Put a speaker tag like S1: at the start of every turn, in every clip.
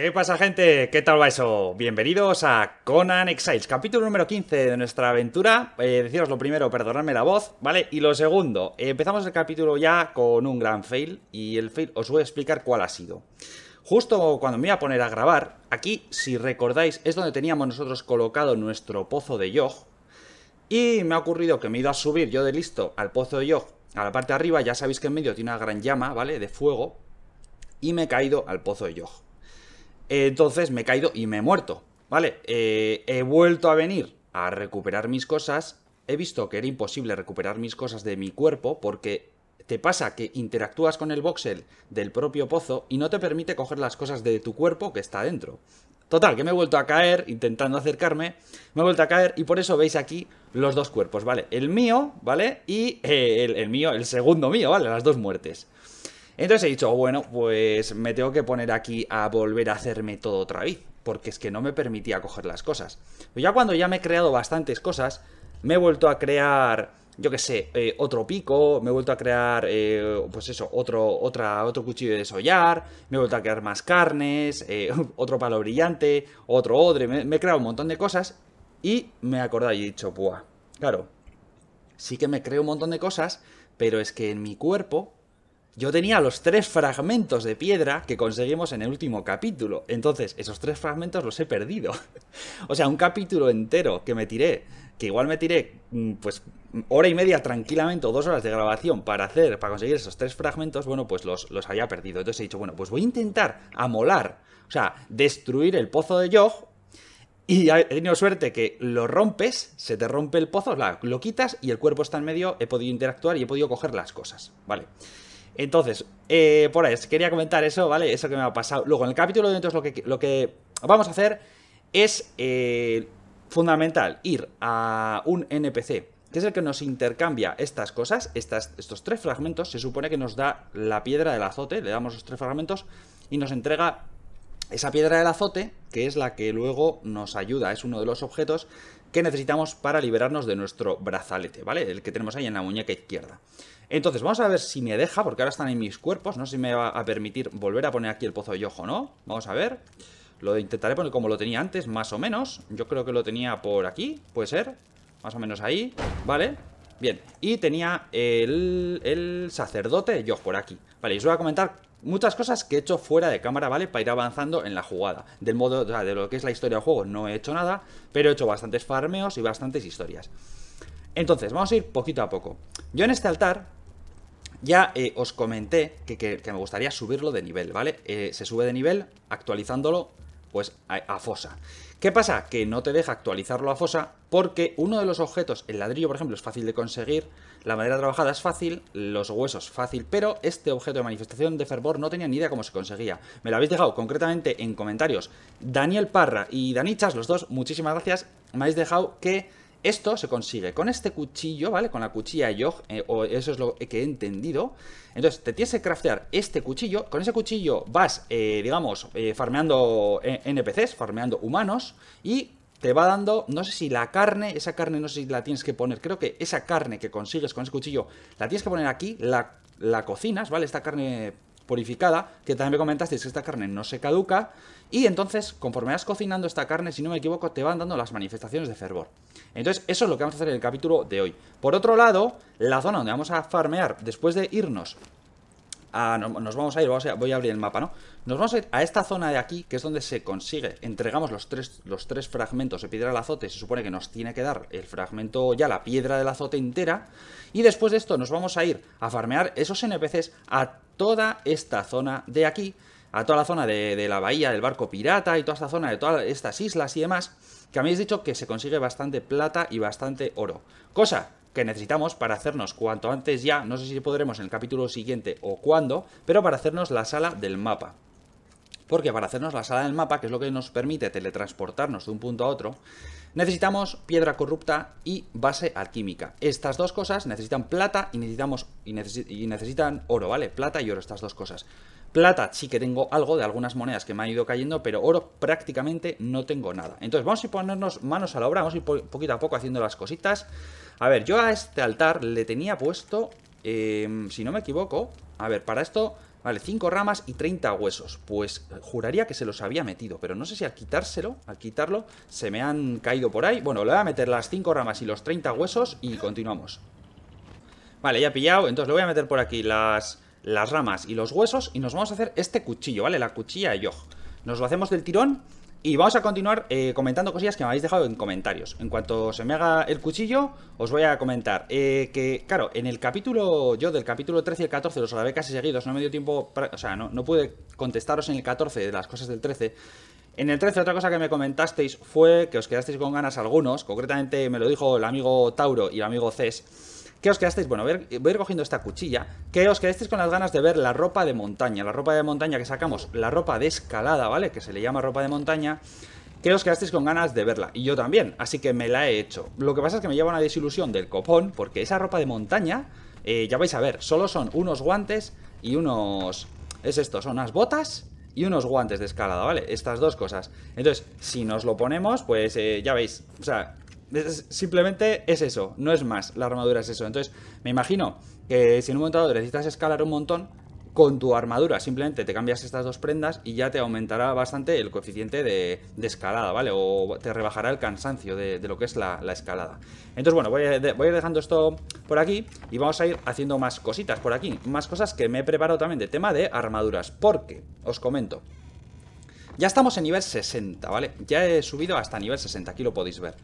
S1: ¿Qué pasa gente? ¿Qué tal va eso? Bienvenidos a Conan Exiles, capítulo número 15 de nuestra aventura. Eh, deciros lo primero, perdonadme la voz, ¿vale? Y lo segundo, empezamos el capítulo ya con un gran fail y el fail os voy a explicar cuál ha sido. Justo cuando me iba a poner a grabar, aquí, si recordáis, es donde teníamos nosotros colocado nuestro pozo de Yog. Y me ha ocurrido que me he ido a subir yo de listo al pozo de Yog, a la parte de arriba, ya sabéis que en medio tiene una gran llama, ¿vale? De fuego. Y me he caído al pozo de Yog entonces me he caído y me he muerto, ¿vale? Eh, he vuelto a venir a recuperar mis cosas. He visto que era imposible recuperar mis cosas de mi cuerpo porque te pasa que interactúas con el voxel del propio pozo y no te permite coger las cosas de tu cuerpo que está dentro. Total, que me he vuelto a caer intentando acercarme, me he vuelto a caer y por eso veis aquí los dos cuerpos, ¿vale? El mío, ¿vale? Y eh, el, mío, el segundo mío, ¿vale? Las dos muertes. Entonces he dicho, bueno, pues me tengo que poner aquí a volver a hacerme todo otra vez, porque es que no me permitía coger las cosas. ya cuando ya me he creado bastantes cosas, me he vuelto a crear yo qué sé, eh, otro pico, me he vuelto a crear, eh, pues eso, otro, otra, otro cuchillo de desollar. me he vuelto a crear más carnes, eh, otro palo brillante, otro odre, me, he creado un montón de cosas y me he acordado y he dicho, buah, claro, sí que me creo un montón de cosas, pero es que en mi cuerpo yo tenía los tres fragmentos de piedra que conseguimos en el último capítulo. Entonces, esos tres fragmentos los he perdido. o sea, un capítulo entero que me tiré, que igual me tiré, mm, pues, hora y media tranquilamente o dos horas de grabación para hacer, para conseguir esos tres fragmentos, bueno, pues los, los había perdido. Entonces he dicho, bueno, pues voy a intentar amolar, o sea, destruir el pozo de Yog y he tenido suerte que lo rompes, se te rompe el pozo, lo quitas y el cuerpo está en medio, he podido interactuar y he podido coger las cosas, ¿vale? Entonces, eh, por ahí, quería comentar eso, ¿vale? Eso que me ha pasado. Luego, en el capítulo de entonces lo que, lo que vamos a hacer es eh, fundamental ir a un NPC, que es el que nos intercambia estas cosas, estas, estos tres fragmentos. Se supone que nos da la piedra del azote, le damos los tres fragmentos y nos entrega esa piedra del azote, que es la que luego nos ayuda, es uno de los objetos que necesitamos para liberarnos de nuestro brazalete, ¿vale? El que tenemos ahí en la muñeca izquierda. Entonces, vamos a ver si me deja, porque ahora están en mis cuerpos. No sé si me va a permitir volver a poner aquí el pozo de yojo, ¿no? Vamos a ver. Lo intentaré poner como lo tenía antes, más o menos. Yo creo que lo tenía por aquí, puede ser. Más o menos ahí, ¿vale? Bien, y tenía el, el sacerdote de por aquí. Vale, y os voy a comentar muchas cosas que he hecho fuera de cámara, ¿vale? Para ir avanzando en la jugada. Del modo, o sea, de lo que es la historia del juego no he hecho nada, pero he hecho bastantes farmeos y bastantes historias. Entonces, vamos a ir poquito a poco. Yo en este altar ya eh, os comenté que, me gustaría subirlo de nivel, ¿vale? Eh, se sube de nivel actualizándolo pues a, fosa. ¿Qué pasa? Que no te deja actualizarlo a fosa porque uno de los objetos, el ladrillo por ejemplo, es fácil de conseguir, la madera trabajada es fácil, los huesos fácil, pero este objeto de manifestación de fervor no tenía ni idea cómo se conseguía. Me lo habéis dejado concretamente en comentarios. Daniel Parra y Danichas, los dos, muchísimas gracias, me habéis dejado que esto se consigue con este cuchillo, ¿vale? Con la cuchilla yog, eh, o eso es lo que he entendido. Entonces, te tienes que craftear este cuchillo. Con ese cuchillo vas, eh, digamos, eh, farmeando NPCs, farmeando humanos, y te va dando, no sé si la carne, esa carne no sé si la tienes que poner, creo que esa carne que consigues con ese cuchillo, la tienes que poner aquí, la, la cocinas, ¿vale? Esta carne purificada, que también me es que esta carne no se caduca, y entonces, conforme vas cocinando esta carne, si no me equivoco, te van dando las manifestaciones de fervor. Entonces, eso es lo que vamos a hacer en el capítulo de hoy. Por otro lado, la zona donde vamos a farmear después de irnos a, nos vamos a ir, voy a abrir el mapa, ¿no? Nos vamos a ir a esta zona de aquí, que es donde se consigue, entregamos los tres, los tres fragmentos de piedra al azote, se supone que nos tiene que dar el fragmento ya, la piedra del azote entera, y después de esto nos vamos a ir a farmear esos NPCs a toda esta zona de aquí, a toda la zona de, la bahía del barco pirata y toda esta zona de todas estas islas y demás, que habéis dicho que se consigue bastante plata y bastante oro. Cosa que necesitamos para hacernos cuanto antes ya, no sé si podremos en el capítulo siguiente o cuándo, pero para hacernos la sala del mapa. Porque para hacernos la sala del mapa, que es lo que nos permite teletransportarnos de un punto a otro, necesitamos piedra corrupta y base alquímica. Estas dos cosas necesitan plata y, necesitamos, y necesitan oro, ¿vale? Plata y oro, estas dos cosas. Plata sí que tengo algo de algunas monedas que me han ido cayendo, pero oro prácticamente no tengo nada. Entonces vamos a ponernos manos a la obra, vamos a ir poquito a poco haciendo las cositas. A ver, yo a este altar le tenía puesto, em, si no me equivoco, a ver, para esto... Vale, 5 ramas y 30 huesos. Pues juraría que se los había metido, pero no sé si al quitárselo, al quitarlo, se me han caído por ahí. Bueno, le voy a meter las 5 ramas y los 30 huesos y continuamos. Vale, ya he pillado, entonces le voy a meter por aquí las las ramas y los huesos y nos vamos a hacer este cuchillo, ¿vale? La cuchilla de Nos lo hacemos del tirón y vamos a continuar eh, comentando cosillas que me habéis dejado en comentarios. En cuanto se me haga el cuchillo, os voy a comentar eh, que, claro, en el capítulo, yo del capítulo 13 y el 14 los grabé casi seguidos, no me dio tiempo, o sea, no, no pude contestaros en el 14 de las cosas del 13. En el 13 otra cosa que me comentasteis fue que os quedasteis con ganas algunos, concretamente me lo dijo el amigo Tauro y el amigo Cés, ¿Qué os quedasteis? Bueno, voy a, ir, cogiendo esta cuchilla. ¿Qué os quedasteis con las ganas de ver la ropa de montaña? La ropa de montaña que sacamos, la ropa de escalada, ¿vale? Que se le llama ropa de montaña. ¿Qué os quedasteis con ganas de verla? Y yo también, así que me la he hecho. Lo que pasa es que me lleva una desilusión del copón, porque esa ropa de montaña, eh, ya vais a ver, solo son unos guantes y unos... Es esto, son unas botas y unos guantes de escalada, ¿vale? Estas dos cosas. Entonces, si nos lo ponemos, pues eh, ya veis, o sea, simplemente es eso, no es más. La armadura es eso. Entonces, me imagino que si en un momento necesitas escalar un montón, con tu armadura. Simplemente te cambias estas dos prendas y ya te aumentará bastante el coeficiente de, escalada, ¿vale? O te rebajará el cansancio de, lo que es la, escalada. Entonces, bueno, voy a, voy a ir dejando esto por aquí y vamos a ir haciendo más cositas por aquí. Más cosas que me he preparado también de tema de armaduras. Porque, os comento, ya estamos en nivel 60, ¿vale? Ya he subido hasta nivel 60, aquí lo podéis ver.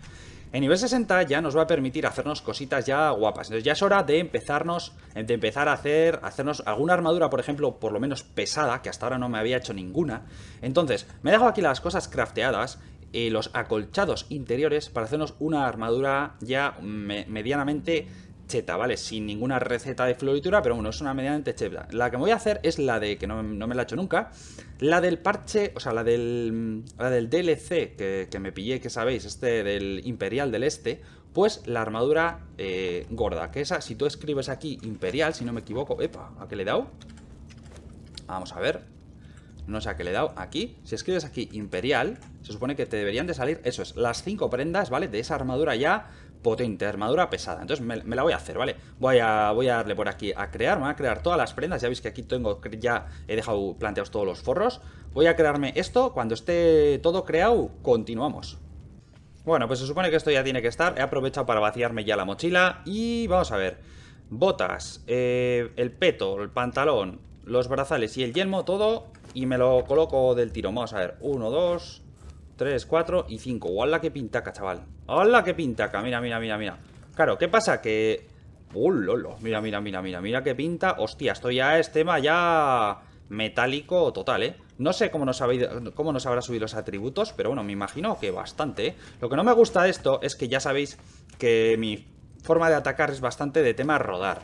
S1: En nivel 60 ya nos va a permitir hacernos cositas ya guapas. Entonces ya es hora de empezarnos, de empezar a hacer, hacernos alguna armadura, por ejemplo, por lo menos pesada, que hasta ahora no me había hecho ninguna. Entonces, me dejo aquí las cosas crafteadas y eh, los acolchados interiores para hacernos una armadura ya medianamente cheta, ¿vale? Sin ninguna receta de floritura, pero bueno, es una medianamente cheta. La que voy a hacer es la de, que no, me la he hecho nunca, la del parche, o sea, la del, la del DLC que, que me pillé, que sabéis, este del Imperial del Este, pues la armadura eh, gorda, que esa, si tú escribes aquí Imperial, si no me equivoco, epa, ¿a qué le he dado? Vamos a ver, no sé a qué le he dado aquí. Si escribes aquí Imperial, se supone que te deberían de salir, eso es, las cinco prendas, ¿vale? De esa armadura ya potente, armadura pesada. Entonces me, la voy a hacer, ¿vale? Voy a, voy a darle por aquí a crear, me voy a crear todas las prendas. Ya veis que aquí tengo, ya he dejado planteados todos los forros. Voy a crearme esto, cuando esté todo creado, continuamos. Bueno, pues se supone que esto ya tiene que estar. He aprovechado para vaciarme ya la mochila y vamos a ver. Botas, eh, el peto, el pantalón, los brazales y el yelmo, todo. Y me lo coloco del tiro Vamos a ver, uno, dos... 3, 4 y 5. ¡Hola, qué pintaca, chaval! ¡Hola, qué pintaca! Mira, mira, mira, mira. Claro, ¿qué pasa? Que... ¡Uh, lolo! Mira, mira, mira, mira, mira qué pinta. Hostia, estoy ya es tema ya metálico total, ¿eh? No sé cómo nos, cómo nos habrá subido los atributos, pero bueno, me imagino que bastante, ¿eh? Lo que no me gusta de esto es que ya sabéis que mi forma de atacar es bastante de tema rodar.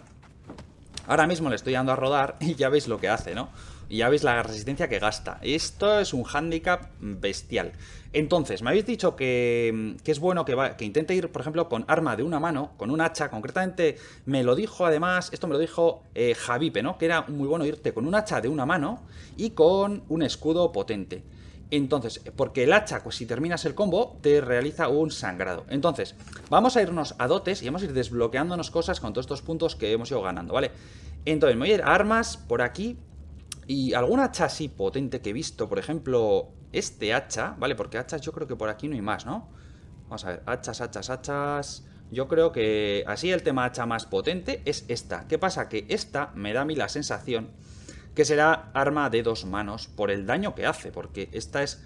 S1: Ahora mismo le estoy dando a rodar y ya veis lo que hace, ¿no? Y ya veis la resistencia que gasta. Esto es un hándicap bestial. Entonces, me habéis dicho que, que es bueno que, intente ir, por ejemplo, con arma de una mano, con un hacha. Concretamente, me lo dijo además, esto me lo dijo eh, Javipe, ¿no? Que era muy bueno irte con un hacha de una mano y con un escudo potente. Entonces, porque el hacha, pues si terminas el combo, te realiza un sangrado. Entonces, vamos a irnos a dotes y vamos a ir desbloqueándonos cosas con todos estos puntos que hemos ido ganando, ¿vale? Entonces, me voy a ir a armas por aquí y alguna hacha así potente que he visto, por ejemplo, este hacha, ¿vale? Porque hachas yo creo que por aquí no hay más, ¿no? Vamos a ver, hachas, hachas, hachas... Yo creo que así el tema hacha más potente es esta. ¿Qué pasa? Que esta me da a mí la sensación que será arma de dos manos por el daño que hace, porque esta es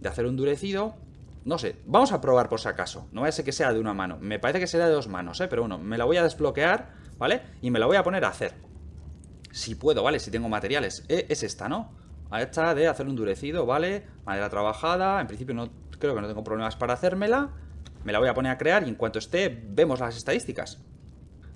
S1: de hacer endurecido. No sé, vamos a probar por si acaso. No vaya a ser que sea de una mano. Me parece que será de dos manos, ¿eh? Pero bueno, me la voy a desbloquear, ¿vale? Y me la voy a poner a hacer. Si puedo, ¿vale? Si tengo materiales. E, es esta, ¿no? Esta de hacer un endurecido, ¿vale? Madera trabajada. En principio no creo que no tengo problemas para hacérmela. Me la voy a poner a crear y en cuanto esté, vemos las estadísticas.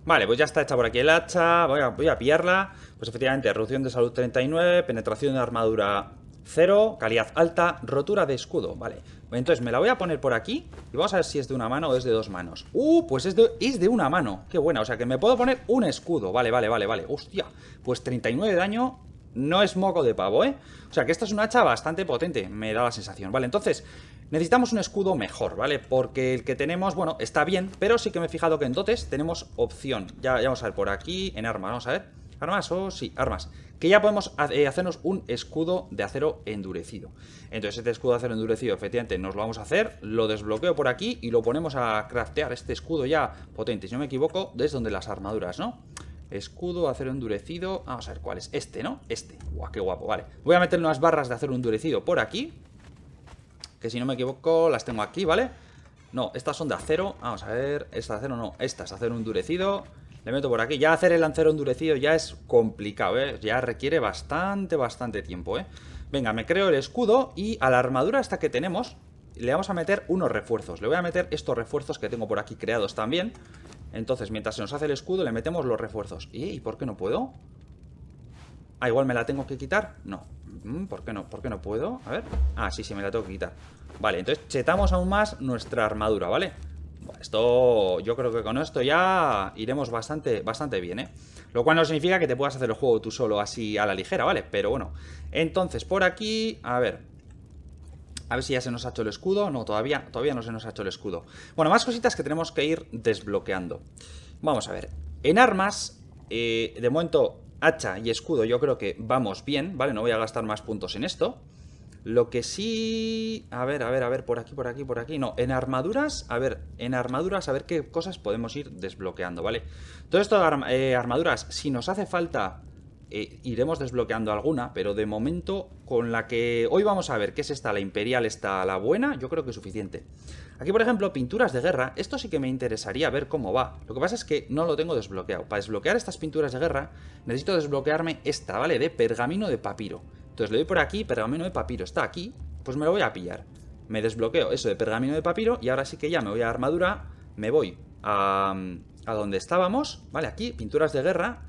S1: Vale, pues ya está hecha por aquí el hacha. Voy a, voy a pillarla. Pues efectivamente, reducción de salud 39, penetración de armadura 0, calidad alta, rotura de escudo. Vale, entonces me la voy a poner por aquí y vamos a ver si es de una mano o es de dos manos. ¡Uh! Pues es de, es de una mano. ¡Qué buena! O sea que me puedo poner un escudo. Vale, vale, vale, vale. ¡Hostia! Pues 39 de daño no es moco de pavo, ¿eh? O sea que esta es una hacha bastante potente, me da la sensación. Vale, entonces necesitamos un escudo mejor, ¿vale? Porque el que tenemos, bueno, está bien, pero sí que me he fijado que en dotes tenemos opción. Ya, ya vamos a ver por aquí, en armas, vamos a ver. Armas, o sí, armas. Que ya podemos eh, hacernos un escudo de acero endurecido. Entonces este escudo de acero endurecido, efectivamente, nos lo vamos a hacer. Lo desbloqueo por aquí y lo ponemos a craftear este escudo ya potente. Si no me equivoco, desde donde las armaduras, ¿no? Escudo, acero endurecido. Vamos a ver cuál es. Este, ¿no? Este. Guau, qué guapo. Vale. Voy a meter unas barras de acero endurecido por aquí. Que si no me equivoco, las tengo aquí, ¿vale? No, estas son de acero. Vamos a ver. Esta de acero no. estas acero endurecido. Le meto por aquí. Ya hacer el lancero endurecido ya es complicado, ¿eh? Ya requiere bastante, bastante tiempo, ¿eh? Venga, me creo el escudo y a la armadura esta que tenemos le vamos a meter unos refuerzos. Le voy a meter estos refuerzos que tengo por aquí creados también. Entonces, mientras se nos hace el escudo, le metemos los refuerzos. ¿Eh? ¿Y, por qué no puedo? Ah, igual me la tengo que quitar. No. Mm, ¿Por qué no? ¿Por qué no puedo? A ver. Ah, sí, sí, me la tengo que quitar. Vale, entonces chetamos aún más nuestra armadura, ¿vale? vale esto, yo creo que con esto ya iremos bastante, bastante bien, ¿eh? Lo cual no significa que te puedas hacer el juego tú solo así a la ligera, ¿vale? Pero bueno, entonces por aquí, a ver, a ver si ya se nos ha hecho el escudo. No, todavía, todavía no se nos ha hecho el escudo. Bueno, más cositas que tenemos que ir desbloqueando. Vamos a ver. En armas, eh, de momento, hacha y escudo yo creo que vamos bien, ¿vale? No voy a gastar más puntos en esto. Lo que sí... A ver, a ver, a ver, por aquí, por aquí, por aquí. No, en armaduras, a ver, en armaduras, a ver qué cosas podemos ir desbloqueando, ¿vale? Todo esto de eh, armaduras, si nos hace falta, eh, iremos desbloqueando alguna, pero de momento con la que hoy vamos a ver, Qué es esta, la imperial, esta, la buena, yo creo que es suficiente. Aquí, por ejemplo, pinturas de guerra, esto sí que me interesaría ver cómo va. Lo que pasa es que no lo tengo desbloqueado. Para desbloquear estas pinturas de guerra, necesito desbloquearme esta, ¿vale? De pergamino de papiro. Entonces le doy por aquí, pergamino de papiro, está aquí, pues me lo voy a pillar. Me desbloqueo eso de pergamino de papiro y ahora sí que ya me voy a armadura, me voy a, mm, a donde estábamos, ¿vale? Aquí, pinturas de guerra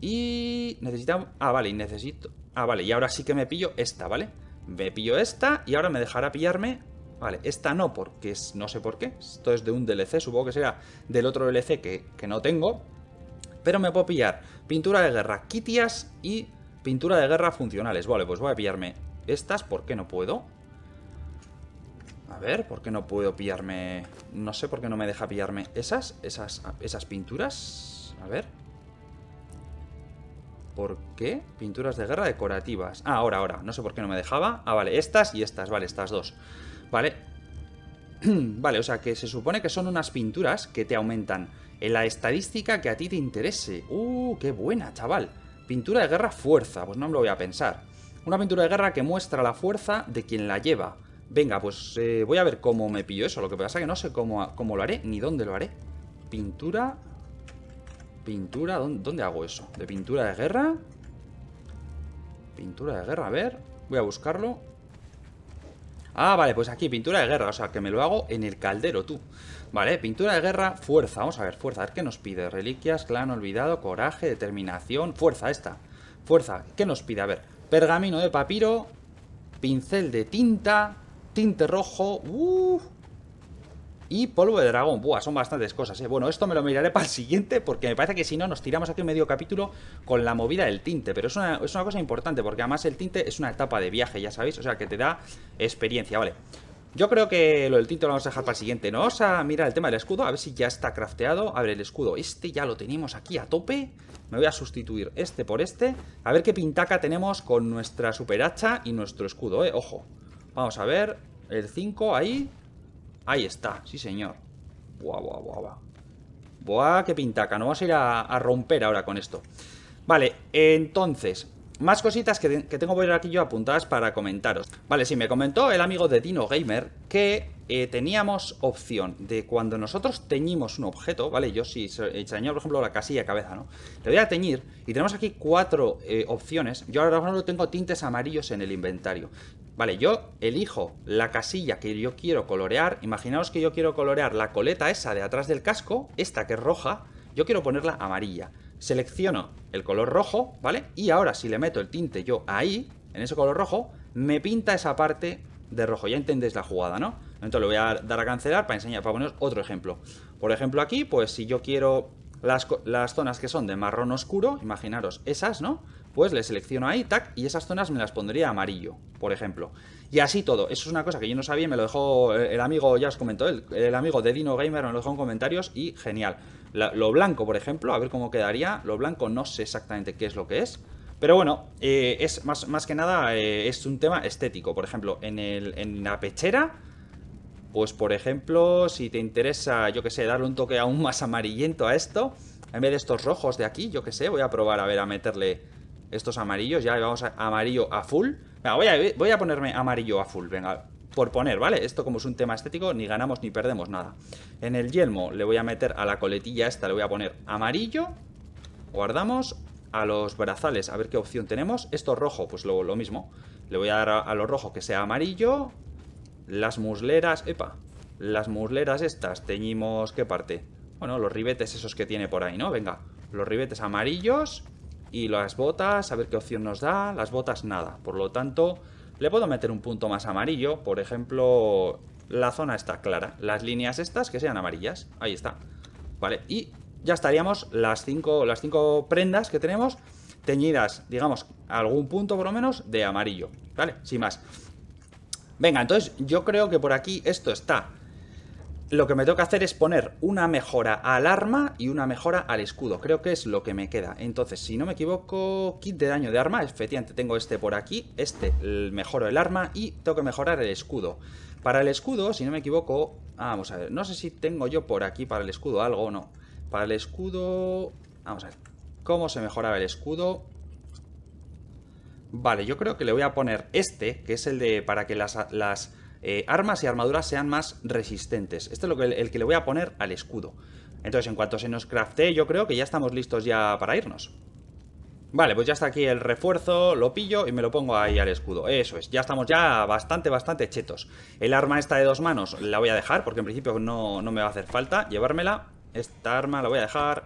S1: y necesitamos... Ah, vale, y necesito... Ah, vale, y ahora sí que me pillo esta, ¿vale? Me pillo esta y ahora me dejará pillarme... Vale, esta no, porque es, no sé por qué. Esto es de un DLC, supongo que será del otro DLC que, que no tengo. Pero me puedo pillar pintura de guerra, kitias y Pintura de guerra funcionales. Vale, pues voy a pillarme estas. ¿Por qué no puedo? A ver, ¿por qué no puedo pillarme...? No sé por qué no me deja pillarme esas, esas, esas pinturas. A ver. ¿Por qué? Pinturas de guerra decorativas. Ah, ahora, ahora. No sé por qué no me dejaba. Ah, vale, estas y estas. Vale, estas dos. Vale. vale, o sea que se supone que son unas pinturas que te aumentan en la estadística que a ti te interese. ¡Uh, qué buena, chaval! Pintura de guerra fuerza, pues no me lo voy a pensar. Una pintura de guerra que muestra la fuerza de quien la lleva. Venga, pues eh, voy a ver cómo me pillo eso. Lo que pasa es que no sé cómo, cómo lo haré ni dónde lo haré. Pintura... Pintura... ¿Dónde hago eso? ¿De pintura de guerra? Pintura de guerra, a ver. Voy a buscarlo. Ah, vale, pues aquí, pintura de guerra. O sea, que me lo hago en el caldero, tú. Vale, pintura de guerra, fuerza. Vamos a ver, fuerza. A ver qué nos pide. Reliquias, clan olvidado, coraje, determinación. Fuerza, esta. Fuerza. ¿Qué nos pide? A ver, pergamino de papiro, pincel de tinta, tinte rojo. Uh, y polvo de dragón. Buah, son bastantes cosas, ¿eh? Bueno, esto me lo miraré para el siguiente porque me parece que si no nos tiramos aquí un medio capítulo con la movida del tinte. Pero es una, cosa importante porque además el tinte es una etapa de viaje, ya sabéis. O sea, que te da experiencia, ¿vale? vale yo creo que lo del título lo vamos a dejar para el siguiente. ¿no? Vamos a mirar el tema del escudo, a ver si ya está crafteado. A ver, el escudo este ya lo tenemos aquí a tope. Me voy a sustituir este por este. A ver qué pintaca tenemos con nuestra super hacha y nuestro escudo, ¿eh? Ojo. Vamos a ver. El 5 ahí. Ahí está, sí señor. Buah, buah, buah, buah. Buah, qué pintaca. No vamos a ir a romper ahora con esto. Vale, entonces, más cositas que, que tengo por aquí yo apuntadas para comentaros. Vale, sí, me comentó el amigo de Dino Gamer que eh, teníamos opción de cuando nosotros teñimos un objeto, ¿vale? Yo si teñía por ejemplo, la casilla cabeza, ¿no? Le voy a teñir y tenemos aquí cuatro eh, opciones. Yo ahora mismo tengo tintes amarillos en el inventario. Vale, yo elijo la casilla que yo quiero colorear. Imaginaos que yo quiero colorear la coleta esa de atrás del casco, esta que es roja, yo quiero ponerla amarilla selecciono el color rojo, ¿vale? Y ahora si le meto el tinte yo ahí, en ese color rojo, me pinta esa parte de rojo. Ya entendéis la jugada, ¿no? Entonces le voy a dar a cancelar para enseñar, para poneros otro ejemplo. Por ejemplo aquí, pues si yo quiero las, las zonas que son de marrón oscuro, imaginaros esas, ¿no? pues le selecciono ahí, tac, y esas zonas me las pondría amarillo, por ejemplo. Y así todo. Eso es una cosa que yo no sabía, me lo dejó eh, el amigo, ya os comentó, el, el amigo de Dino Gamer me lo dejó en comentarios y genial. lo blanco, por ejemplo, a ver cómo quedaría. Lo blanco no sé exactamente qué es lo que es. Pero bueno, eh, es más, más, que nada eh, es un tema estético. Por ejemplo, en, en la pechera, pues por ejemplo, si te interesa, yo que sé, darle un toque aún más amarillento a esto, en vez de estos rojos de aquí, yo que sé, voy a probar a ver a meterle estos amarillos. Ya le vamos a amarillo a full. Venga, voy, a, ponerme amarillo a full, venga, por poner, ¿vale? Esto como es un tema estético, ni ganamos ni perdemos nada. En el yelmo le voy a meter a la coletilla esta, le voy a poner amarillo. Guardamos a los brazales, a ver qué opción tenemos. Esto rojo, pues luego lo mismo. Le voy a dar a, a, lo rojo que sea amarillo. Las musleras, epa, las musleras estas, teñimos, ¿qué parte? Bueno, los ribetes esos que tiene por ahí, ¿no? Venga, los ribetes amarillos. Y las botas, a ver qué opción nos da. Las botas nada. Por lo tanto, le puedo meter un punto más amarillo. Por ejemplo, la zona está clara. Las líneas estas que sean amarillas. Ahí está. Vale, y ya estaríamos las cinco, las cinco prendas que tenemos teñidas, digamos, algún punto por lo menos de amarillo. Vale, sin más. Venga, entonces yo creo que por aquí esto está lo que me toca hacer es poner una mejora al arma y una mejora al escudo. Creo que es lo que me queda. Entonces, si no me equivoco, kit de daño de arma. Efectivamente, tengo este por aquí. Este mejoro el arma y tengo que mejorar el escudo. Para el escudo, si no me equivoco... Vamos a ver. No sé si tengo yo por aquí para el escudo algo o no. Para el escudo... Vamos a ver. ¿Cómo se mejoraba el escudo? Vale, yo creo que le voy a poner este, que es el de para que las eh, armas y armaduras sean más resistentes. Este es lo que, el que le voy a poner al escudo. Entonces, en cuanto se nos crafte, yo creo que ya estamos listos ya para irnos. Vale, pues ya está aquí el refuerzo, lo pillo y me lo pongo ahí al escudo. Eso es, ya estamos ya bastante, bastante chetos. El arma esta de dos manos la voy a dejar, porque en principio no, no me va a hacer falta llevármela. Esta arma la voy a dejar,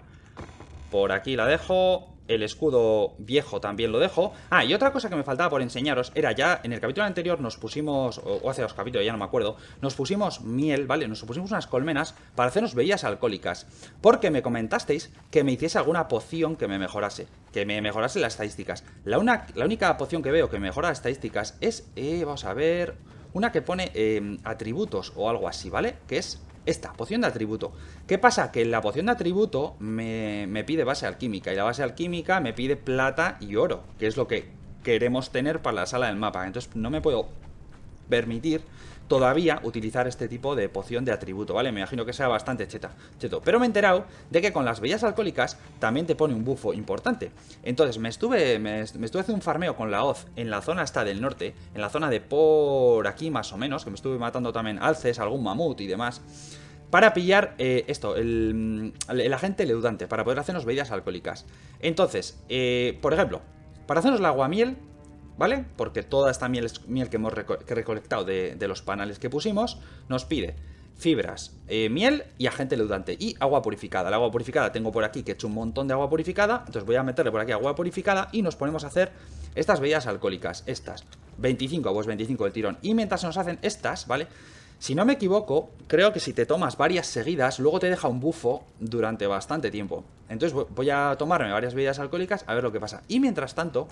S1: por aquí la dejo, el escudo viejo también lo dejo. Ah, y otra cosa que me faltaba por enseñaros era ya en el capítulo anterior nos pusimos, o hace dos capítulos, ya no me acuerdo, nos pusimos miel, ¿vale? Nos pusimos unas colmenas para hacernos bebidas alcohólicas. Porque me comentasteis que me hiciese alguna poción que me mejorase, que me mejorase las estadísticas. La, una, la única poción que veo que mejora las estadísticas es, eh, vamos a ver, una que pone eh, atributos o algo así, ¿vale? Que es esta, poción de atributo. ¿Qué pasa? Que la poción de atributo me, me pide base alquímica y la base alquímica me pide plata y oro, que es lo que queremos tener para la sala del mapa. Entonces no me puedo permitir todavía utilizar este tipo de poción de atributo, ¿vale? Me imagino que sea bastante cheta, cheto. Pero me he enterado de que con las bellas alcohólicas también te pone un bufo importante. Entonces me estuve, me, estuve haciendo un farmeo con la hoz en la zona esta del norte, en la zona de por aquí más o menos, que me estuve matando también alces, algún mamut y demás para pillar eh, esto, el, agente leudante, para poder hacernos bellas alcohólicas. Entonces, eh, por ejemplo, para hacernos la aguamiel ¿vale? Porque toda esta miel, miel que hemos recolectado de, los panales que pusimos nos pide fibras, eh, miel y agente leudante y agua purificada. La agua purificada tengo por aquí que he hecho un montón de agua purificada, entonces voy a meterle por aquí agua purificada y nos ponemos a hacer estas bebidas alcohólicas, estas. 25, pues 25 del tirón. Y mientras se nos hacen estas, ¿vale? Si no me equivoco, creo que si te tomas varias seguidas, luego te deja un bufo durante bastante tiempo. Entonces voy a tomarme varias bebidas alcohólicas a ver lo que pasa. Y mientras tanto,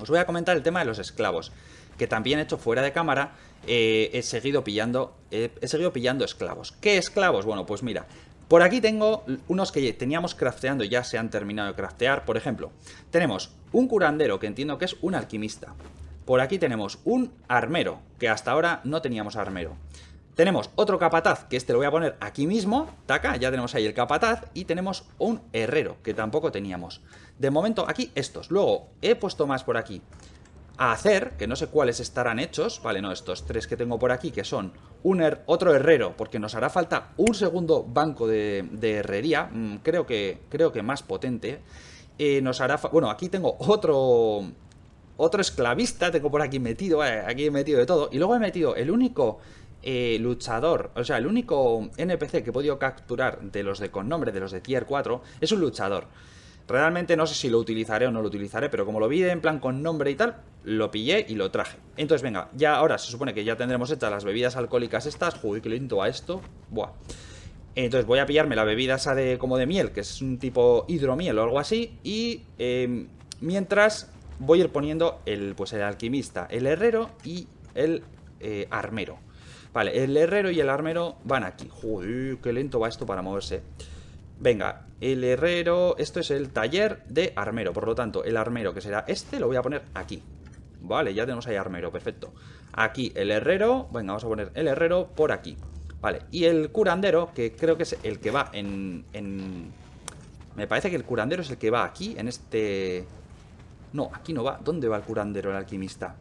S1: os voy a comentar el tema de los esclavos, que también he hecho fuera de cámara, eh, he, seguido pillando, eh, he seguido pillando esclavos. ¿Qué esclavos? Bueno, pues mira, por aquí tengo unos que teníamos crafteando y ya se han terminado de craftear. Por ejemplo, tenemos un curandero, que entiendo que es un alquimista. Por aquí tenemos un armero, que hasta ahora no teníamos armero. Tenemos otro capataz, que este lo voy a poner aquí mismo, taca, ya tenemos ahí el capataz, y tenemos un herrero, que tampoco teníamos. De momento aquí estos, luego he puesto más por aquí a hacer, que no sé cuáles estarán hechos, vale, no, estos tres que tengo por aquí, que son otro herrero, porque nos hará falta un segundo banco de, herrería, mm, creo, que, creo que más potente, eh, nos hará, bueno, aquí tengo otro, otro esclavista, tengo por aquí metido, aquí he metido de todo, y luego he metido el único eh, luchador, o sea, el único NPC que he podido capturar de los de con nombre, de los de tier 4, es un luchador. Realmente no sé si lo utilizaré o no lo utilizaré, pero como lo vi en plan con nombre y tal, lo pillé y lo traje. Entonces, venga, ya ahora se supone que ya tendremos hechas las bebidas alcohólicas estas. Joder, lindo a esto. Buah. Entonces voy a pillarme la bebida esa de como de miel, que es un tipo hidromiel o algo así. Y em, mientras voy a ir poniendo el, pues el alquimista, el herrero y el eh, armero. Vale, el herrero y el armero van aquí. Joder, qué lento va esto para moverse. Venga, el herrero... Esto es el taller de armero. Por lo tanto, el armero, que será este, lo voy a poner aquí. Vale, ya tenemos ahí armero, perfecto. Aquí el herrero. Venga, vamos a poner el herrero por aquí. Vale, y el curandero, que creo que es el que va en... en... Me parece que el curandero es el que va aquí, en este... No, aquí no va. ¿Dónde va el curandero, el alquimista?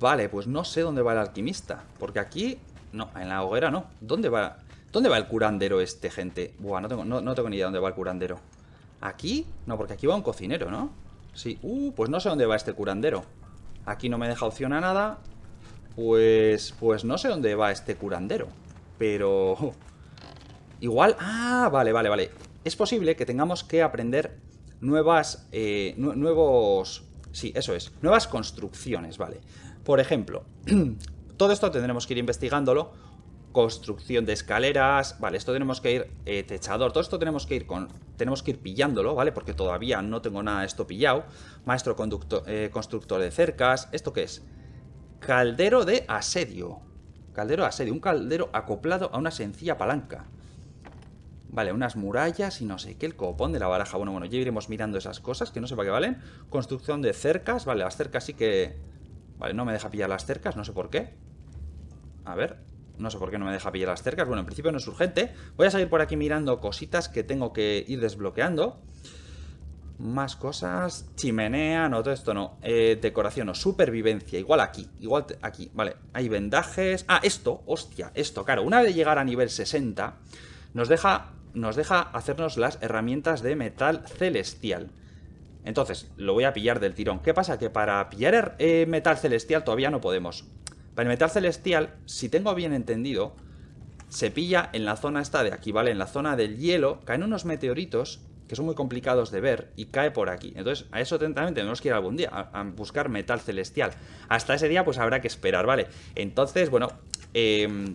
S1: Vale, pues no sé dónde va el alquimista. Porque aquí... No, en la hoguera no. ¿Dónde va, ¿Dónde va el curandero este, gente? Buah, no tengo, ni idea dónde va el curandero. ¿Aquí? No, porque aquí va un cocinero, ¿no? Sí. Uh, pues no sé dónde va este curandero. Aquí no me deja opción a nada. Pues... Pues no sé dónde va este curandero. Pero... Igual... Ah, vale, vale, vale. Es posible que tengamos que aprender nuevas... Eh, nuevos... Sí, eso es. Nuevas construcciones, vale. Por ejemplo, todo esto tendremos que ir investigándolo. Construcción de escaleras, vale, esto tenemos que ir eh, techador, todo esto tenemos que ir con, tenemos que ir pillándolo, ¿vale? Porque todavía no tengo nada de esto pillado. Maestro eh, constructor de cercas, ¿esto qué es? Caldero de asedio. Caldero de asedio, un caldero acoplado a una sencilla palanca. Vale, unas murallas y no sé qué, el copón de la baraja. Bueno, bueno, ya iremos mirando esas cosas que no sé para qué valen. Construcción de cercas, vale, las cercas sí que Vale, no me deja pillar las cercas, no sé por qué. A ver, no sé por qué no me deja pillar las cercas. Bueno, en principio no es urgente. Voy a seguir por aquí mirando cositas que tengo que ir desbloqueando. Más cosas. Chimenea, no, todo esto no. Eh, decoración, o Supervivencia, igual aquí. Igual aquí, vale. Hay vendajes. Ah, esto, hostia, esto, claro. Una vez llegar a nivel 60, nos deja, nos deja hacernos las herramientas de metal celestial. Entonces, lo voy a pillar del tirón. ¿Qué pasa? Que para pillar er, eh, metal celestial todavía no podemos. Para el metal celestial, si tengo bien entendido, se pilla en la zona esta de aquí, ¿vale? En la zona del hielo, caen unos meteoritos que son muy complicados de ver y cae por aquí. Entonces, a eso atentamente tenemos que ir algún día, a, buscar metal celestial. Hasta ese día, pues habrá que esperar, ¿vale? Entonces, bueno, em,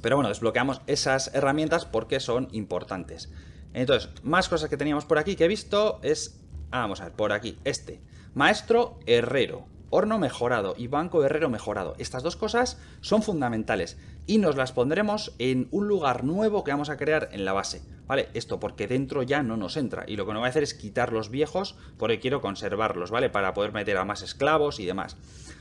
S1: pero bueno, desbloqueamos esas herramientas porque son importantes. Entonces, más cosas que teníamos por aquí que he visto es Ah, vamos a ver, por aquí, este. Maestro herrero, horno mejorado y banco herrero mejorado. Estas dos cosas son fundamentales y nos las pondremos en un lugar nuevo que vamos a crear en la base. ¿Vale? Esto porque dentro ya no nos entra y lo que no va a hacer es quitar los viejos porque quiero conservarlos, ¿vale? Para poder meter a más esclavos y demás.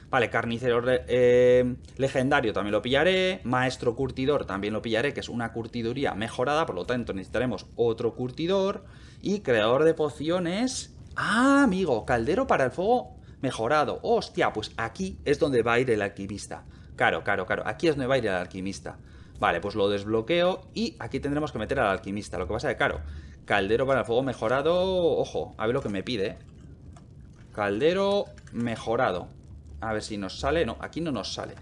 S1: Vale, carnicero eh, legendario también lo pillaré, maestro curtidor también lo pillaré, que es una curtiduría mejorada, por lo tanto necesitaremos otro curtidor y creador de pociones Ah, amigo, caldero para el fuego mejorado. Hostia, pues aquí es donde va a ir el alquimista. Claro, claro, claro. Aquí es donde va a ir el alquimista. Vale, pues lo desbloqueo y aquí tendremos que meter al alquimista. Lo que pasa es que, claro, caldero para el fuego mejorado... Ojo, a ver lo que me pide. ¿eh? Caldero mejorado. A ver si nos sale. No, aquí no nos sale.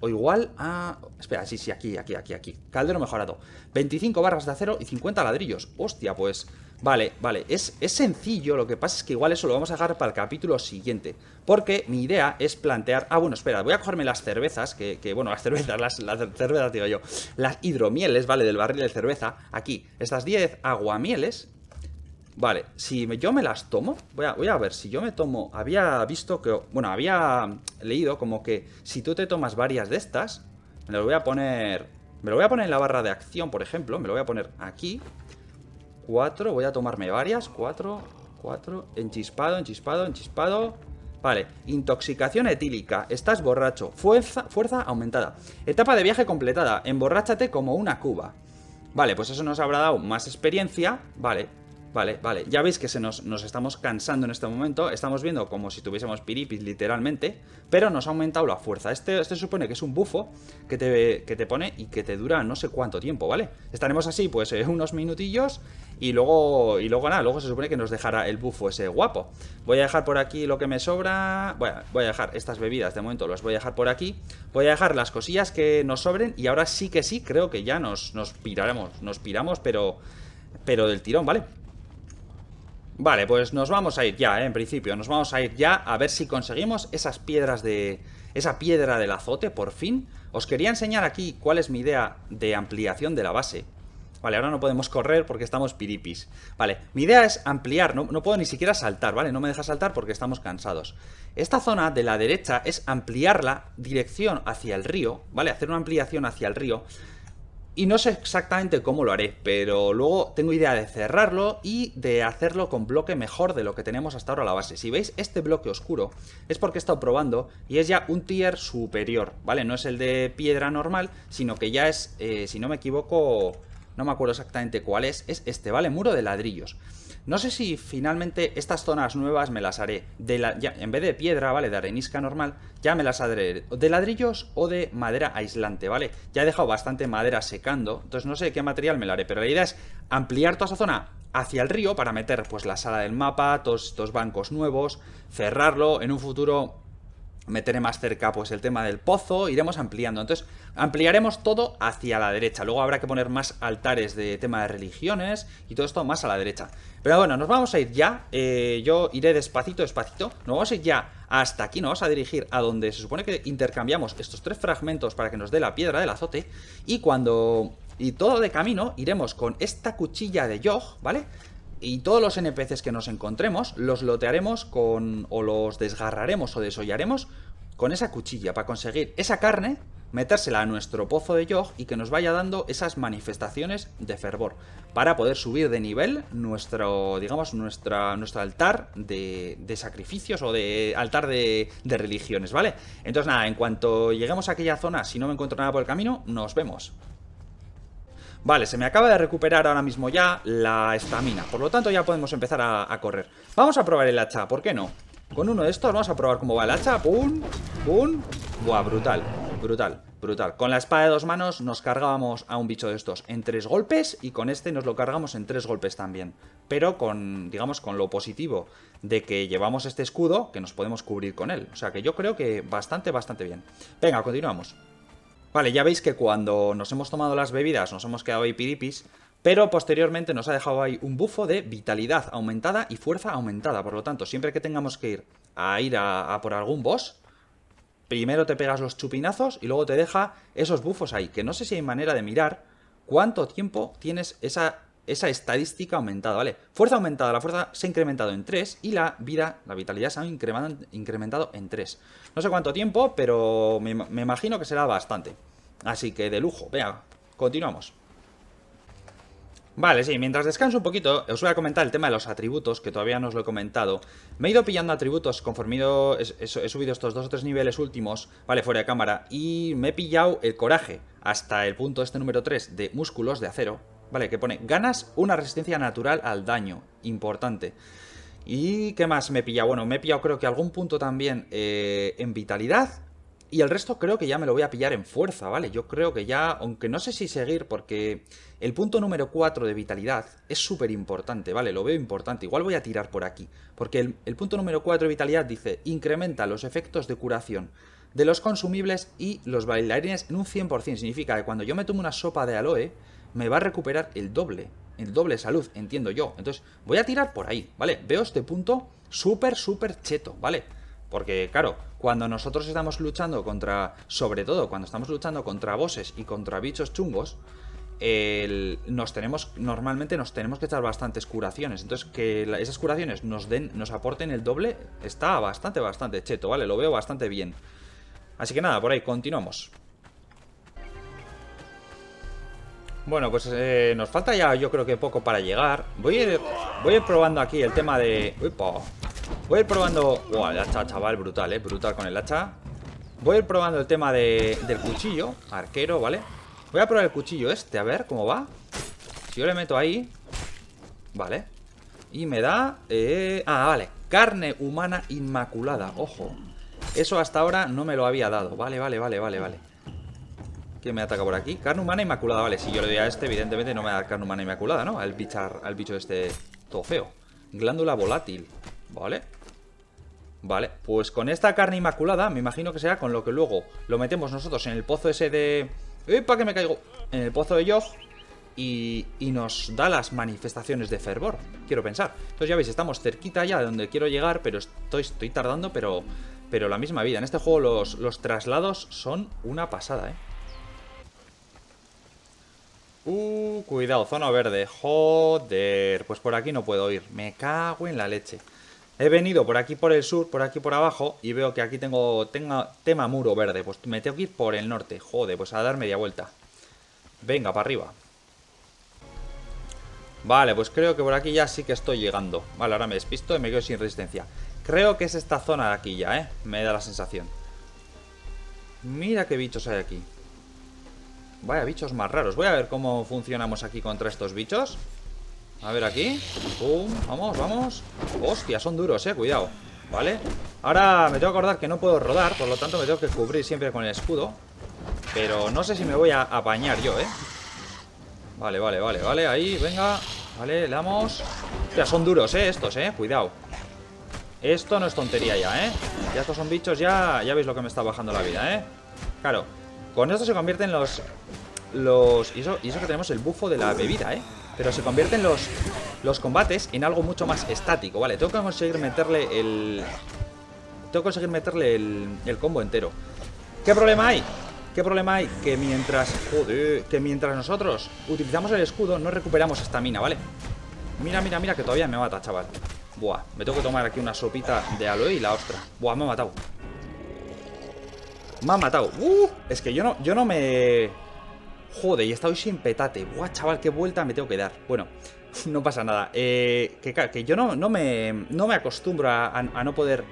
S1: O igual a... Ah, espera, sí, sí, aquí, aquí, aquí, aquí. Caldero mejorado. 25 barras de acero y 50 ladrillos. Hostia, pues... Vale, vale, es, sencillo, lo que pasa es que igual eso lo vamos a dejar para el capítulo siguiente. Porque mi idea es plantear... Ah, bueno, espera, voy a cogerme las cervezas, que, bueno, las cervezas, las, las, cervezas digo yo, las hidromieles, ¿vale? Del barril de cerveza, aquí, estas 10 aguamieles, Vale, si yo me las tomo, voy a, voy a, ver, si yo me tomo, había visto que, bueno, había leído como que si tú te tomas varias de estas, me lo voy a poner, me lo voy a poner en la barra de acción, por ejemplo, me lo voy a poner aquí, Cuatro, voy a tomarme varias. Cuatro, cuatro. Enchispado, enchispado, enchispado. Vale, intoxicación etílica. Estás borracho. Fuerza, fuerza aumentada. Etapa de viaje completada. Emborráchate como una cuba. Vale, pues eso nos habrá dado más experiencia. Vale, Vale, vale. Ya veis que se nos, nos, estamos cansando en este momento. Estamos viendo como si tuviésemos piripis, literalmente. Pero nos ha aumentado la fuerza. Este, este supone que es un bufo que te, que te pone y que te dura no sé cuánto tiempo, ¿vale? Estaremos así, pues, eh, unos minutillos. Y luego, y luego nada, luego se supone que nos dejará el bufo ese guapo. Voy a dejar por aquí lo que me sobra. Bueno, voy a dejar estas bebidas, de momento las voy a dejar por aquí. Voy a dejar las cosillas que nos sobren y ahora sí que sí, creo que ya nos, nos piraremos, nos piramos, pero, pero del tirón, ¿vale? Vale, pues nos vamos a ir ya, ¿eh? en principio. Nos vamos a ir ya a ver si conseguimos esas piedras de... Esa piedra del azote, por fin. Os quería enseñar aquí cuál es mi idea de ampliación de la base. Vale, ahora no podemos correr porque estamos piripis. Vale, mi idea es ampliar, no, puedo ni siquiera saltar, ¿vale? No me deja saltar porque estamos cansados. Esta zona de la derecha es ampliarla dirección hacia el río, ¿vale? Hacer una ampliación hacia el río. Y no sé exactamente cómo lo haré, pero luego tengo idea de cerrarlo y de hacerlo con bloque mejor de lo que tenemos hasta ahora a la base. Si veis este bloque oscuro es porque he estado probando y es ya un tier superior, ¿vale? No es el de piedra normal, sino que ya es, eh, si no me equivoco no me acuerdo exactamente cuál es, es este, ¿vale? Muro de ladrillos. No sé si finalmente estas zonas nuevas me las haré de la, en vez de piedra, ¿vale? De arenisca normal, ya me las haré de ladrillos o de madera aislante, ¿vale? Ya he dejado bastante madera secando, entonces no sé qué material me la haré, pero la idea es ampliar toda esa zona hacia el río para meter pues la sala del mapa, todos estos bancos nuevos, cerrarlo, en un futuro meteré más cerca pues el tema del pozo, iremos ampliando. Entonces, ampliaremos todo hacia la derecha. Luego habrá que poner más altares de tema de religiones y todo esto más a la derecha. Pero bueno, nos vamos a ir ya. Eh, yo iré despacito, despacito. Nos vamos a ir ya hasta aquí. Nos vamos a dirigir a donde se supone que intercambiamos estos tres fragmentos para que nos dé la piedra del azote. Y cuando... Y todo de camino iremos con esta cuchilla de Yog, ¿vale? Y todos los NPCs que nos encontremos los lotearemos con o los desgarraremos o desollaremos con esa cuchilla para conseguir esa carne, metérsela a nuestro pozo de Yogg y que nos vaya dando esas manifestaciones de fervor para poder subir de nivel nuestro, digamos, nuestra, nuestro altar de, sacrificios o de altar de, de religiones, ¿vale? Entonces nada, en cuanto lleguemos a aquella zona, si no me encuentro nada por el camino, nos vemos. Vale, se me acaba de recuperar ahora mismo ya la estamina. Por lo tanto, ya podemos empezar a, correr. Vamos a probar el hacha, ¿por qué no? Con uno de estos vamos a probar cómo va el hacha. ¡Pum! ¡Pum! Buah, brutal, brutal, brutal. Con la espada de dos manos nos cargábamos a un bicho de estos en tres golpes y con este nos lo cargamos en tres golpes también. Pero con, digamos, con lo positivo de que llevamos este escudo que nos podemos cubrir con él. O sea que yo creo que bastante, bastante bien. Venga, continuamos. Vale, ya veis que cuando nos hemos tomado las bebidas nos hemos quedado ahí piripis, pero posteriormente nos ha dejado ahí un bufo de vitalidad aumentada y fuerza aumentada. Por lo tanto, siempre que tengamos que ir a ir a por algún boss, primero te pegas los chupinazos y luego te deja esos bufos ahí. Que no sé si hay manera de mirar cuánto tiempo tienes esa esa estadística aumentada, ¿vale? Fuerza aumentada, la fuerza se ha incrementado en 3 y la vida, la vitalidad se ha incrementado en 3. No sé cuánto tiempo, pero me, imagino que será bastante. Así que de lujo, vea, continuamos. Vale, sí, mientras descanso un poquito, os voy a comentar el tema de los atributos, que todavía no os lo he comentado. Me he ido pillando atributos conforme he, he, subido estos dos o tres niveles últimos, vale, fuera de cámara, y me he pillado el coraje hasta el punto este número 3 de músculos de acero, Vale, que pone, ganas una resistencia natural al daño, importante. ¿Y qué más me pilla Bueno, me he pillado creo que algún punto también eh, en vitalidad. Y el resto creo que ya me lo voy a pillar en fuerza, ¿vale? Yo creo que ya, aunque no sé si seguir, porque el punto número 4 de vitalidad es súper importante, ¿vale? Lo veo importante. Igual voy a tirar por aquí. Porque el, el punto número 4 de vitalidad dice, incrementa los efectos de curación de los consumibles y los bailarines en un 100%. Significa que cuando yo me tomo una sopa de aloe, me va a recuperar el doble, el doble salud, entiendo yo. Entonces, voy a tirar por ahí, ¿vale? Veo este punto súper, súper cheto, ¿vale? Porque, claro, cuando nosotros estamos luchando contra, sobre todo cuando estamos luchando contra bosses y contra bichos chungos, nos tenemos, normalmente nos tenemos que echar bastantes curaciones. Entonces, que esas curaciones nos den, nos aporten el doble, está bastante, bastante cheto, ¿vale? Lo veo bastante bien. Así que nada, por ahí, continuamos. Bueno, pues eh, nos falta ya yo creo que poco para llegar. Voy a ir, voy a probando aquí el tema de... Voy a ir probando... Buah, el hacha, chaval, brutal, ¿eh? Brutal con el hacha. Voy a ir probando el tema de, del cuchillo, arquero, ¿vale? Voy a probar el cuchillo este, a ver cómo va. Si yo le meto ahí... Vale. Y me da... Eh, ah, vale. Carne humana inmaculada, ojo. Eso hasta ahora no me lo había dado. Vale, vale, vale, vale, vale que me ataca por aquí? Carne humana inmaculada, vale. Si yo le doy a este, evidentemente no me da carne humana inmaculada, ¿no? Al, bichar, al bicho este todo feo. Glándula volátil, ¿vale? Vale, pues con esta carne inmaculada me imagino que sea con lo que luego lo metemos nosotros en el pozo ese de... ¡Epa, que me caigo! En el pozo de Yog. y, y, nos da las manifestaciones de fervor, quiero pensar. Entonces ya veis, estamos cerquita ya de donde quiero llegar, pero estoy, estoy tardando, pero, pero la misma vida. En este juego los traslados son una pasada, ¿eh? Uh, cuidado, zona verde. Joder, pues por aquí no puedo ir. Me cago en la leche. He venido por aquí por el sur, por aquí por abajo, y veo que aquí tengo, tema muro verde. Pues me tengo que ir por el norte. Joder, pues a dar media vuelta. Venga, para arriba. Vale, pues creo que por aquí ya sí que estoy llegando. Vale, ahora me despisto y me quedo sin resistencia. Creo que es esta zona de aquí ya, ¿eh? Me da la sensación. Mira qué bichos hay aquí. Vaya bichos más raros. Voy a ver cómo funcionamos aquí contra estos bichos. A ver aquí. Pum. Vamos, vamos. Hostia, son duros, eh. Cuidado. Vale. Ahora me tengo que acordar que no puedo rodar, por lo tanto me tengo que cubrir siempre con el escudo. Pero no sé si me voy a apañar yo, ¿eh? Vale, vale, vale, vale, ahí, venga Vale, le damos Hostia, son duros, ¿eh? Estos, ¿eh? Cuidado Esto no es tontería ya, ¿eh? Ya estos son bichos, ya, ya veis lo que me está bajando la vida, ¿eh? Claro con esto se convierten los... los y, eso, que tenemos el bufo de la bebida, ¿eh? Pero se convierten los, los combates en algo mucho más estático, ¿vale? Tengo que conseguir meterle el... Tengo que conseguir meterle el, combo entero. ¿Qué problema hay? ¿Qué problema hay? Que mientras... que mientras nosotros utilizamos el escudo no recuperamos esta mina, ¿vale? Mira, mira, mira que todavía me mata, chaval Buah, me tengo que tomar aquí una sopita de aloe y la ostra Buah, me ha matado me ha matado. es que yo no, yo no me... Joder, y he estado sin petate. Buah, chaval, qué vuelta me tengo que dar. Bueno, no pasa nada. Eh, que, yo no, no, me, no me acostumbro a, no poder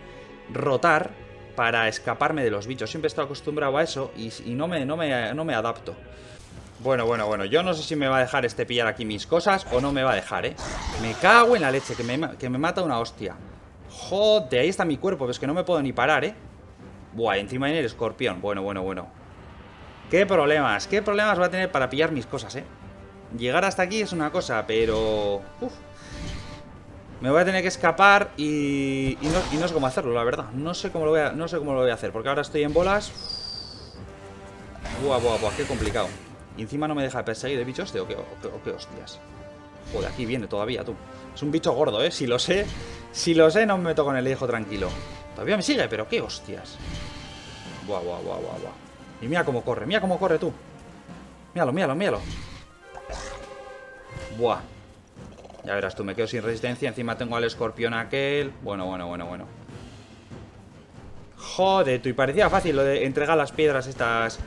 S1: rotar para escaparme de los bichos. Siempre he estado acostumbrado a eso y, no, me, no, no me adapto. Bueno, bueno, bueno, yo no sé si me va a dejar este pillar aquí mis cosas o no me va a dejar, ¿eh? Me cago en la leche, que me, que me mata una hostia. Joder, ahí está mi cuerpo, pero es que no me puedo ni parar, ¿eh? Buah, encima viene el escorpión. Bueno, bueno, bueno. ¿Qué problemas? ¿Qué problemas va a tener para pillar mis cosas, eh? Llegar hasta aquí es una cosa, pero... Uf. Me voy a tener que escapar y... Y, no, sé cómo hacerlo, la verdad. No sé cómo lo voy a, no sé cómo lo voy a hacer, porque ahora estoy en bolas. Buah, buah, buah, qué complicado. Y encima no me deja perseguir el ¿eh, bicho este, o qué, o oh, o oh, hostias. Joder, aquí viene todavía, tú. Es un bicho gordo, ¿eh? Si lo sé, si lo sé, no me meto con el hijo tranquilo. Todavía me sigue, pero qué hostias. Buah, buah, buah, buah, buah. Y mira cómo corre, mira cómo corre tú. Míralo, míralo, míralo. Buah. Ya verás tú, me quedo sin resistencia. Encima tengo al escorpión aquel. Bueno, bueno, bueno, bueno. Joder, tú. Y parecía fácil lo de entregar las piedras estas...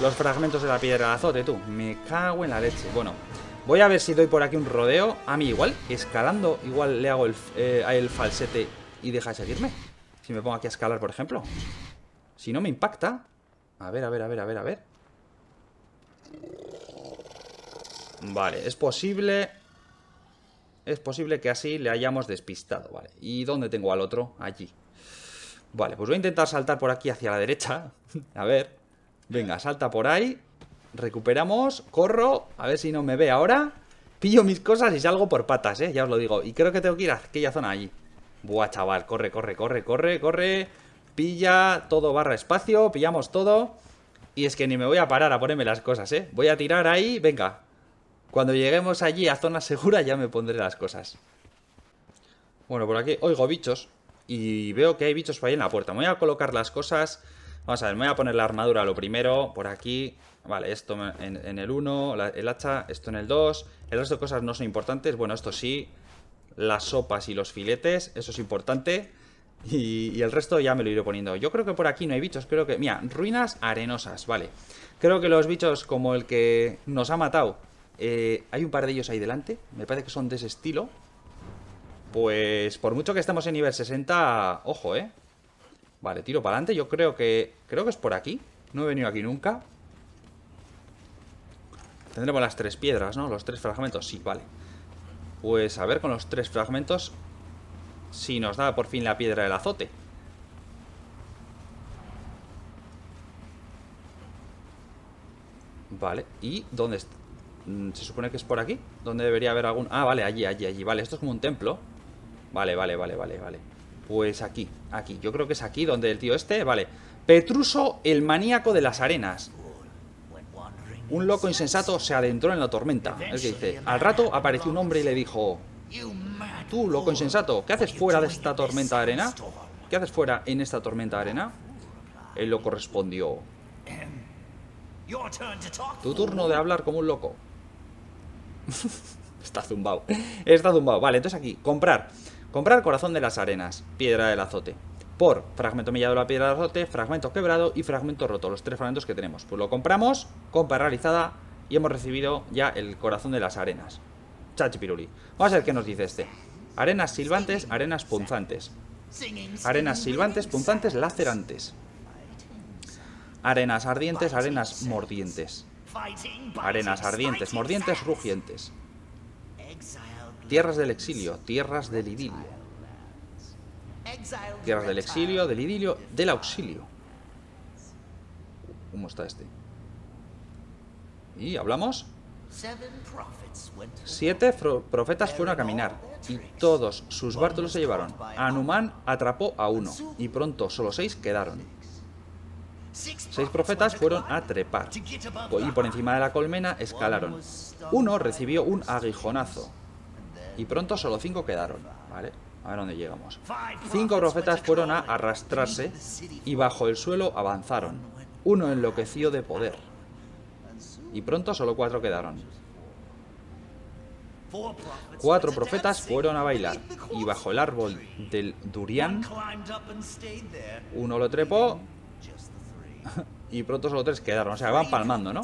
S1: Los fragmentos de la piedra de azote, tú. Me cago en la leche. Bueno. Voy a ver si doy por aquí un rodeo. A mí igual, escalando, igual le hago el, eh, el falsete y deja de seguirme. Si me pongo aquí a escalar, por ejemplo. Si no me impacta. A ver, a ver, a ver, a ver, a ver. Vale, es posible... Es posible que así le hayamos despistado, vale. ¿Y dónde tengo al otro? Allí. Vale, pues voy a intentar saltar por aquí hacia la derecha. a ver. Venga, salta por ahí. Recuperamos, corro, a ver si no me ve ahora. Pillo mis cosas y salgo por patas, eh, ya os lo digo. Y creo que tengo que ir a aquella zona allí. Buah, chaval, corre, corre, corre, corre, corre pilla todo barra espacio, pillamos todo. Y es que ni me voy a parar a ponerme las cosas, ¿eh? Voy a tirar ahí, venga. Cuando lleguemos allí a zona segura ya me pondré las cosas. Bueno, por aquí oigo bichos. Y veo que hay bichos por ahí en la puerta. voy a colocar las cosas. Vamos a ver, me voy a poner la armadura lo primero. Por aquí. Vale, esto en, en el 1, el hacha, esto en el 2. El resto de cosas no son importantes. Bueno, esto sí. Las sopas y los filetes, eso es importante. Y, el resto ya me lo iré poniendo. Yo creo que por aquí no hay bichos, creo que... Mira, ruinas arenosas, vale. Creo que los bichos como el que nos ha matado, eh, hay un par de ellos ahí delante, me parece que son de ese estilo. Pues por mucho que estemos en nivel 60, ojo, ¿eh? Vale, tiro para adelante, yo creo que... Creo que es por aquí, no he venido aquí nunca. Tendremos las tres piedras, ¿no? Los tres fragmentos, sí, vale. Pues a ver, con los tres fragmentos si nos da por fin la piedra del azote. Vale, ¿y dónde está? Mm, se supone que es por aquí ¿Dónde debería haber algún... Ah, vale, allí, allí, allí Vale, esto es como un templo Vale, vale, vale, vale, vale Pues aquí, aquí Yo creo que es aquí donde el tío este Vale Petruso, el maníaco de las arenas Un loco insensato se adentró en la tormenta Es que dice Al rato apareció un hombre y le dijo Tú, loco insensato, ¿qué haces fuera de esta tormenta de arena? ¿Qué haces fuera en esta tormenta de arena? Él lo respondió. Tu turno de hablar como un loco. Está zumbado. Está zumbado. Vale, entonces aquí, comprar. Comprar corazón de las arenas, piedra del azote. Por fragmento mellado de la piedra del azote, fragmento quebrado y fragmento roto. Los tres fragmentos que tenemos. Pues lo compramos, compra realizada y hemos recibido ya el corazón de las arenas. Chachipiruli. Vamos a ver qué nos dice este. Arenas silbantes, arenas punzantes. Arenas silbantes, punzantes, lacerantes. Arenas ardientes, arenas mordientes. Arenas ardientes, mordientes, rugientes. Tierras del exilio, tierras del idilio. Tierras del exilio, del idilio, del auxilio. ¿Cómo está este? ¿Y hablamos? Siete profetas fueron a caminar y todos sus bártulos se llevaron. Anumán atrapó a uno y pronto solo seis quedaron. Seis profetas fueron a trepar y por encima de la colmena escalaron. Uno recibió un aguijonazo y pronto solo cinco quedaron. A ver dónde llegamos. Cinco profetas fueron a arrastrarse y bajo el suelo avanzaron. Uno enloqueció de poder y pronto solo cuatro quedaron. Cuatro profetas fueron a bailar y bajo el árbol del durian uno lo trepó y pronto solo tres quedaron, o sea, van palmando, ¿no?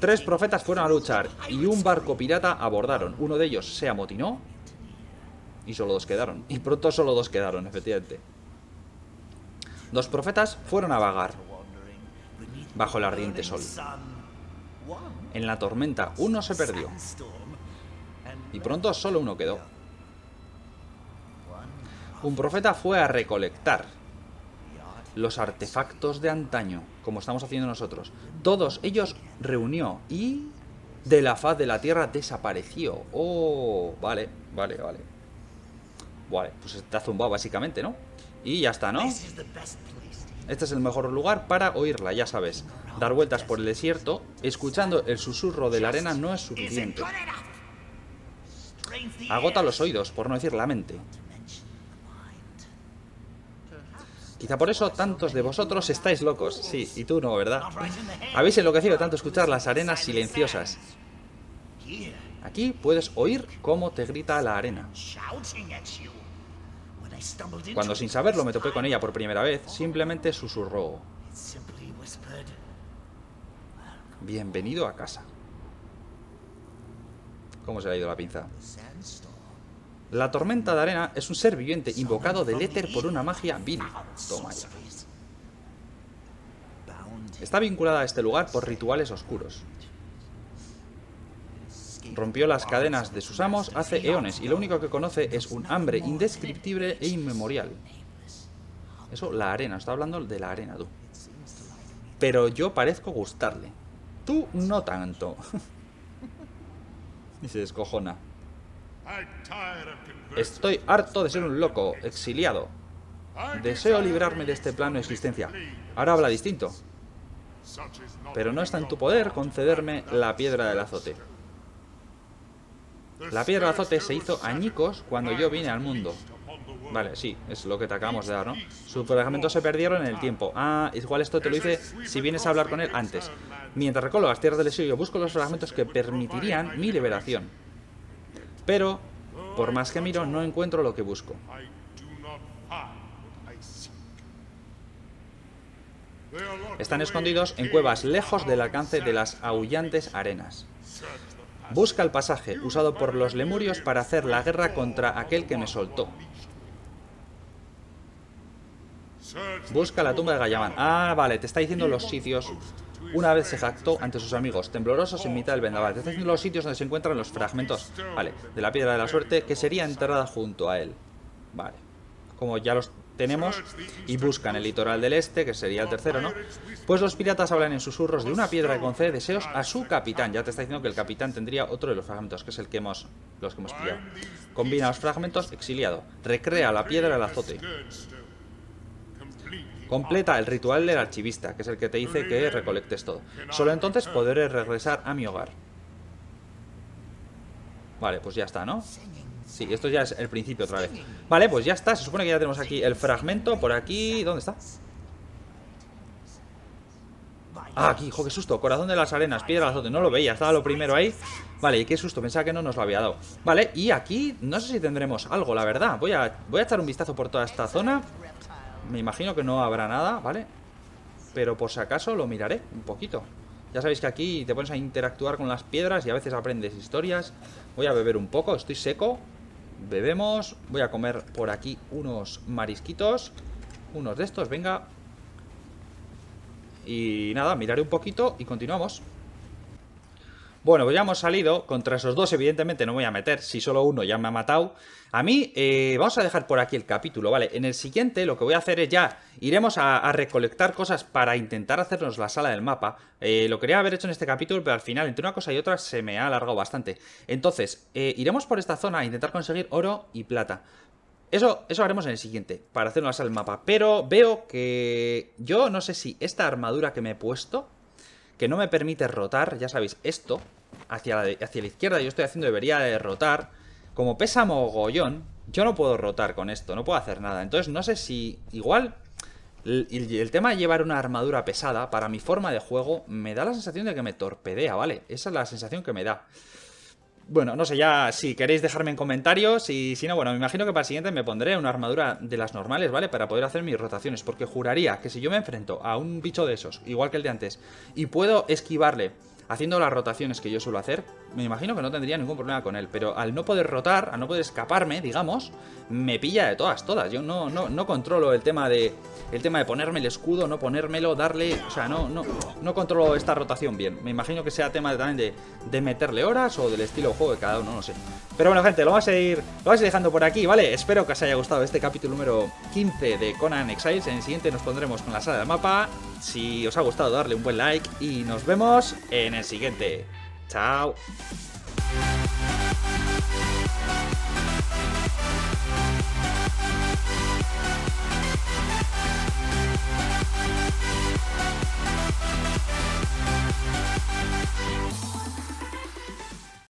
S1: Tres profetas fueron a luchar y un barco pirata abordaron. Uno de ellos se amotinó y solo dos quedaron. Y pronto solo dos quedaron, efectivamente. Dos profetas fueron a vagar bajo el ardiente sol. En la tormenta uno se perdió. Y pronto solo uno quedó. Un profeta fue a recolectar los artefactos de antaño, como estamos haciendo nosotros. Todos ellos reunió y de la faz de la tierra desapareció. Oh, vale, vale, vale. Vale, pues está zumbado básicamente, ¿no? Y ya está, ¿no? Este es el mejor lugar para oírla, ya sabes. Dar vueltas por el desierto, escuchando el susurro de la arena no es suficiente. Agota los oídos, por no decir la mente. Quizá por eso tantos de vosotros estáis locos. Sí, y tú no, ¿verdad? Habéis enloquecido tanto escuchar las arenas silenciosas. Aquí puedes oír cómo te grita la arena. Cuando sin saberlo me topé con ella por primera vez, simplemente susurró. Bienvenido a casa. ¿Cómo se ha ido la pinza? La tormenta de arena es un ser viviente invocado del éter por una magia vil. Está vinculada a este lugar por rituales oscuros rompió las cadenas de sus amos hace eones y lo único que conoce es un hambre indescriptible e inmemorial. Eso, la arena, está hablando de la arena, tú. Pero yo parezco gustarle. Tú no tanto. y se descojona. Estoy harto de ser un loco, exiliado. Deseo librarme de este plano de existencia. Ahora habla distinto. Pero no está en tu poder concederme la piedra del azote. La piedra azote se hizo añicos cuando yo vine al mundo. Vale, sí, es lo que te acabamos de dar, ¿no? Sus fragmentos se perdieron en el tiempo. Ah, igual esto te lo hice si vienes a hablar con él antes. Mientras recolo las tierras del exilio, busco los fragmentos que permitirían mi liberación. Pero, por más que miro, no encuentro lo que busco. Están escondidos en cuevas lejos del alcance de las aullantes arenas busca el pasaje usado por los lemurios para hacer la guerra contra aquel que me soltó. Busca la tumba de Gallamán. Ah, vale, te está diciendo los sitios. Una vez se jactó ante sus amigos, temblorosos en mitad del vendaval. Te está diciendo los sitios donde se encuentran los fragmentos, vale, de la piedra de la suerte, que sería enterrada junto a él. Vale. Como ya los tenemos y buscan el litoral del este, que sería el tercero, ¿no? Pues los piratas hablan en susurros de una piedra que concede deseos a su capitán. Ya te está diciendo que el capitán tendría otro de los fragmentos, que es el que hemos, los que hemos pillado. Combina los fragmentos, exiliado. Recrea la piedra del azote. Completa el ritual del archivista, que es el que te dice que recolectes todo. Solo entonces podré regresar a mi hogar. Vale, pues ya está, ¿no? Sí, esto ya es el principio otra vez Vale, pues ya está, se supone que ya tenemos aquí el fragmento Por aquí, ¿dónde está? Ah, aquí, hijo, qué susto Corazón de las arenas, piedra de azote, no lo veía Estaba lo primero ahí Vale, y qué susto, pensaba que no nos lo había dado Vale, y aquí, no sé si tendremos algo, la verdad Voy a, voy a echar un vistazo por toda esta zona Me imagino que no habrá nada, ¿vale? Pero por si acaso lo miraré un poquito ya sabéis que aquí te pones a interactuar con las piedras y a veces aprendes historias. Voy a beber un poco, estoy seco. Bebemos. Voy a comer por aquí unos marisquitos. Unos de estos, venga. Y nada, miraré un poquito y continuamos. Bueno, pues ya hemos salido. Contra esos dos, evidentemente, no voy a meter. Si solo uno ya me ha matado. A mí, eh, vamos a dejar por aquí el capítulo, ¿vale? En el siguiente lo que voy a hacer es ya, iremos a, recolectar cosas para intentar hacernos la sala del mapa. Eh, lo quería haber hecho en este capítulo, pero al final, entre una cosa y otra, se me ha alargado bastante. Entonces, eh, iremos por esta zona a intentar conseguir oro y plata. Eso, eso haremos en el siguiente, para hacernos la sala del mapa. Pero veo que yo no sé si esta armadura que me he puesto, que no me permite rotar, ya sabéis, esto, hacia la, hacia la izquierda yo estoy haciendo, debería de rotar como pesa mogollón, yo no puedo rotar con esto, no puedo hacer nada. Entonces no sé si igual el, el, tema de llevar una armadura pesada para mi forma de juego me da la sensación de que me torpedea, ¿vale? Esa es la sensación que me da. Bueno, no sé, ya si queréis dejarme en comentarios y si no, bueno, me imagino que para el siguiente me pondré una armadura de las normales, ¿vale? Para poder hacer mis rotaciones, porque juraría que si yo me enfrento a un bicho de esos, igual que el de antes, y puedo esquivarle haciendo las rotaciones que yo suelo hacer, me imagino que no tendría ningún problema con él. Pero al no poder rotar, al no poder escaparme, digamos, me pilla de todas, todas. Yo no, no, no controlo el tema de. El tema de ponerme el escudo, no ponérmelo, darle. O sea, no, no, no controlo esta rotación bien. Me imagino que sea tema también de, de meterle horas o del estilo de juego de cada uno, no sé. Pero bueno, gente, lo vamos a ir. Lo dejando por aquí, ¿vale? Espero que os haya gustado este capítulo número 15 de Conan Exiles. En el siguiente nos pondremos con la sala del mapa. Si os ha gustado, darle un buen like. Y nos vemos en el siguiente. Chao.